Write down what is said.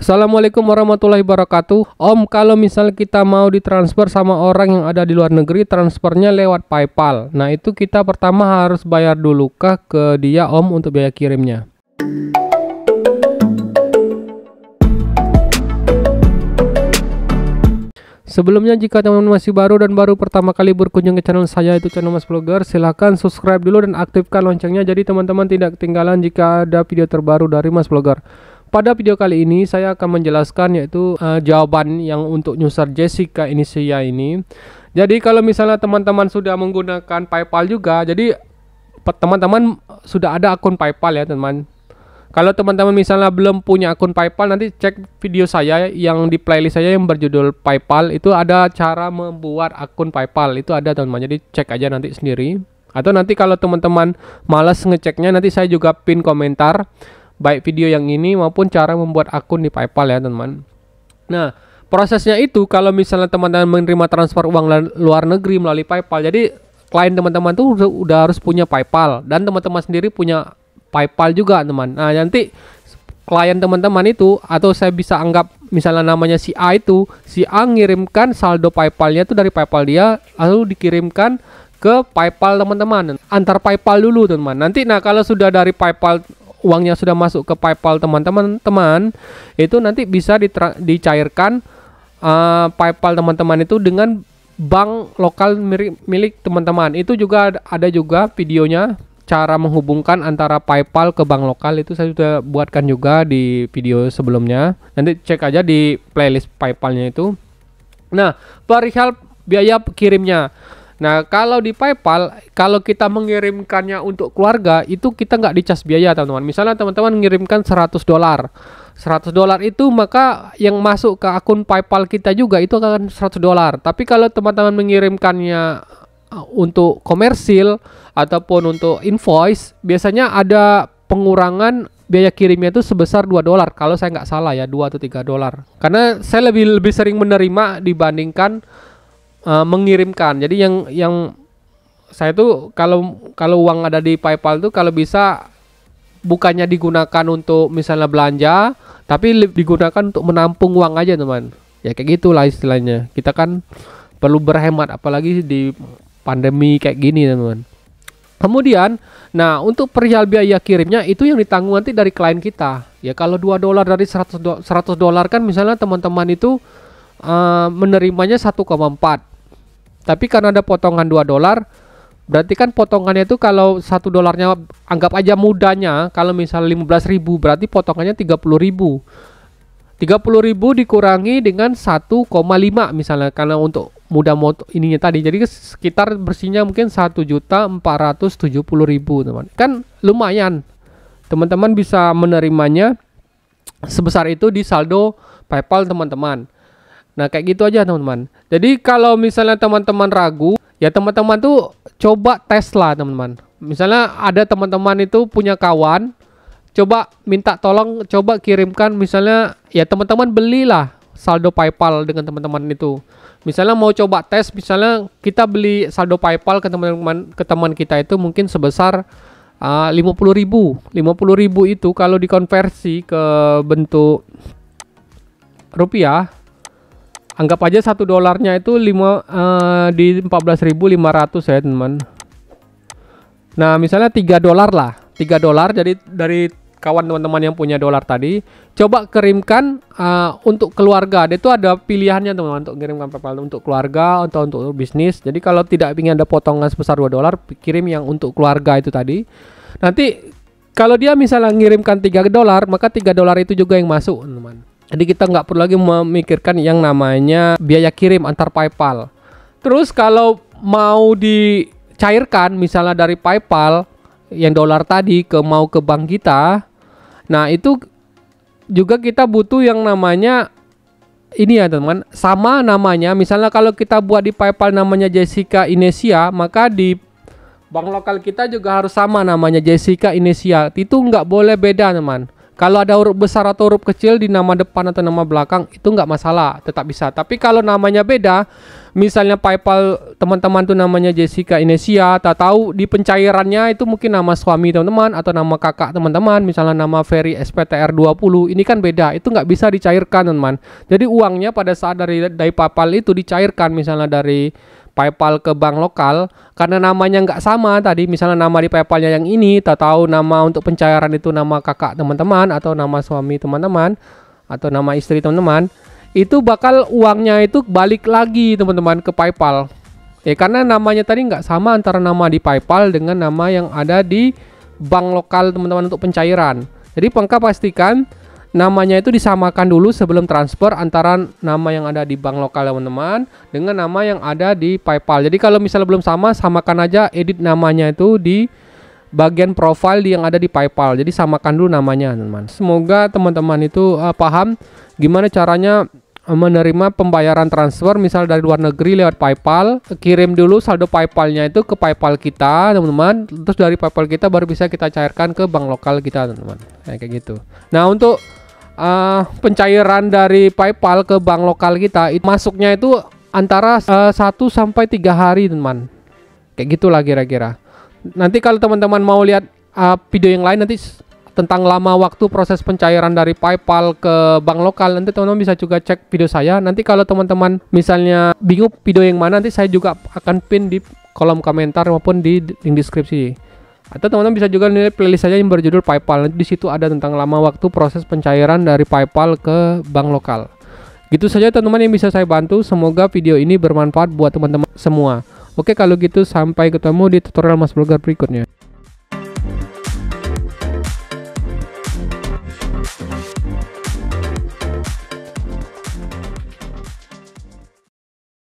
Assalamualaikum warahmatullahi wabarakatuh Om kalau misal kita mau ditransfer sama orang yang ada di luar negeri Transfernya lewat Paypal Nah itu kita pertama harus bayar dulu kah ke dia om untuk biaya kirimnya Sebelumnya jika teman-teman masih baru dan baru pertama kali berkunjung ke channel saya itu channel Mas Vlogger silahkan subscribe dulu dan aktifkan loncengnya jadi teman-teman tidak ketinggalan jika ada video terbaru dari Mas Vlogger pada video kali ini saya akan menjelaskan yaitu uh, jawaban yang untuk user Jessica saya ini. Jadi kalau misalnya teman-teman sudah menggunakan PayPal juga, jadi teman-teman sudah ada akun PayPal ya teman. Kalau teman-teman misalnya belum punya akun PayPal, nanti cek video saya yang di playlist saya yang berjudul PayPal itu ada cara membuat akun PayPal itu ada teman-teman. Jadi cek aja nanti sendiri. Atau nanti kalau teman-teman malas ngeceknya nanti saya juga pin komentar baik video yang ini maupun cara membuat akun di PayPal ya teman-teman. Nah, prosesnya itu kalau misalnya teman-teman menerima transfer uang luar negeri melalui PayPal, jadi klien teman-teman tuh udah, harus punya PayPal dan teman-teman sendiri punya PayPal juga teman. Nah, nanti klien teman-teman itu atau saya bisa anggap misalnya namanya si A itu, si A ngirimkan saldo PayPalnya itu dari PayPal dia lalu dikirimkan ke PayPal teman-teman. Antar PayPal dulu teman-teman. Nanti nah kalau sudah dari PayPal uang yang sudah masuk ke PayPal teman-teman teman itu nanti bisa dicairkan uh, PayPal teman-teman itu dengan bank lokal milik milik teman-teman. Itu juga ada juga videonya cara menghubungkan antara PayPal ke bank lokal itu saya sudah buatkan juga di video sebelumnya. Nanti cek aja di playlist PayPalnya itu. Nah, perihal biaya kirimnya. Nah, kalau di PayPal, kalau kita mengirimkannya untuk keluarga, itu kita nggak dicas biaya, teman-teman. Misalnya teman-teman mengirimkan 100 dolar. 100 dolar itu maka yang masuk ke akun PayPal kita juga itu akan 100 dolar. Tapi kalau teman-teman mengirimkannya uh, untuk komersil ataupun untuk invoice, biasanya ada pengurangan biaya kirimnya itu sebesar 2 dolar kalau saya nggak salah ya 2 atau 3 dolar karena saya lebih lebih sering menerima dibandingkan uh, mengirimkan. Jadi yang yang saya tuh kalau kalau uang ada di PayPal tuh kalau bisa bukannya digunakan untuk misalnya belanja, tapi digunakan untuk menampung uang aja, teman. Ya kayak gitulah istilahnya. Kita kan perlu berhemat apalagi di pandemi kayak gini, teman. Kemudian, nah untuk perihal biaya kirimnya itu yang ditanggung nanti dari klien kita. Ya kalau dua dolar dari 100 do 100 dolar kan misalnya teman-teman itu uh, menerimanya 1,4. Tapi karena ada potongan 2 dolar, berarti kan potongannya itu kalau satu dolarnya anggap aja mudanya kalau misalnya 15 ribu berarti potongannya 30 ribu 30 ribu dikurangi dengan 1,5 misalnya karena untuk mudah moto ininya tadi jadi sekitar bersihnya mungkin 1 juta 470 ribu teman kan lumayan teman-teman bisa menerimanya sebesar itu di saldo PayPal teman-teman Nah, kayak gitu aja teman-teman. Jadi kalau misalnya teman-teman ragu, ya teman-teman tuh coba tes lah teman-teman. Misalnya ada teman-teman itu punya kawan, coba minta tolong coba kirimkan misalnya ya teman-teman belilah saldo PayPal dengan teman-teman itu. Misalnya mau coba tes, misalnya kita beli saldo PayPal ke teman-teman ke teman kita itu mungkin sebesar ah, puluh uh, 50.000. ribu itu kalau dikonversi ke bentuk rupiah anggap aja satu dolarnya itu 5 uh, eh, di 14.500 ya teman nah misalnya tiga dolar lah tiga dolar jadi dari kawan teman-teman yang punya dolar tadi coba kirimkan uh, untuk keluarga itu ada pilihannya teman teman untuk kirimkan PayPal untuk keluarga atau untuk bisnis jadi kalau tidak ingin ada potongan sebesar dua dolar kirim yang untuk keluarga itu tadi nanti kalau dia misalnya ngirimkan tiga dolar maka tiga dolar itu juga yang masuk teman teman jadi kita nggak perlu lagi memikirkan yang namanya biaya kirim antar PayPal. Terus kalau mau dicairkan misalnya dari PayPal yang dolar tadi ke mau ke bank kita, nah itu juga kita butuh yang namanya ini ya teman, sama namanya. Misalnya kalau kita buat di PayPal namanya Jessica Inesia, maka di bank lokal kita juga harus sama namanya Jessica Inesia. Itu nggak boleh beda teman kalau ada huruf besar atau huruf kecil di nama depan atau nama belakang itu nggak masalah, tetap bisa. Tapi kalau namanya beda, misalnya PayPal teman-teman tuh namanya Jessica Inesia, tak tahu di pencairannya itu mungkin nama suami teman-teman atau nama kakak teman-teman, misalnya nama Ferry SPTR 20, ini kan beda, itu nggak bisa dicairkan teman-teman. Jadi uangnya pada saat dari dari PayPal itu dicairkan misalnya dari PayPal ke bank lokal karena namanya nggak sama tadi misalnya nama di PayPalnya yang ini tak tahu nama untuk pencairan itu nama kakak teman-teman atau nama suami teman-teman atau nama istri teman-teman itu bakal uangnya itu balik lagi teman-teman ke PayPal ya karena namanya tadi nggak sama antara nama di PayPal dengan nama yang ada di bank lokal teman-teman untuk pencairan jadi pengka pastikan namanya itu disamakan dulu sebelum transfer antara nama yang ada di bank lokal teman-teman dengan nama yang ada di PayPal. Jadi kalau misalnya belum sama, samakan aja edit namanya itu di bagian profile yang ada di PayPal. Jadi samakan dulu namanya, teman. teman Semoga teman-teman itu uh, paham gimana caranya eh, menerima pembayaran transfer misal dari luar negeri lewat PayPal, kirim dulu saldo PayPal-nya itu ke PayPal kita, teman-teman. Terus dari PayPal kita baru bisa kita cairkan ke bank lokal kita, teman-teman. kayak gitu. Nah, untuk uh, pencairan dari PayPal ke bank lokal kita itu masuknya itu antara uh, eh, 1 sampai 3 hari, teman. Kayak gitulah kira-kira. Nanti kalau teman-teman mau lihat uh, video yang lain nanti tentang lama waktu proses pencairan dari PayPal ke bank lokal. Nanti teman-teman bisa juga cek video saya. Nanti kalau teman-teman misalnya bingung video yang mana nanti saya juga akan pin di kolom komentar maupun di link deskripsi. Atau teman-teman bisa juga nilai playlist saja yang berjudul PayPal. Nanti di situ ada tentang lama waktu proses pencairan dari PayPal ke bank lokal. Gitu saja teman-teman yang bisa saya bantu. Semoga video ini bermanfaat buat teman-teman semua. Oke kalau gitu sampai ketemu di tutorial Mas Blogger berikutnya.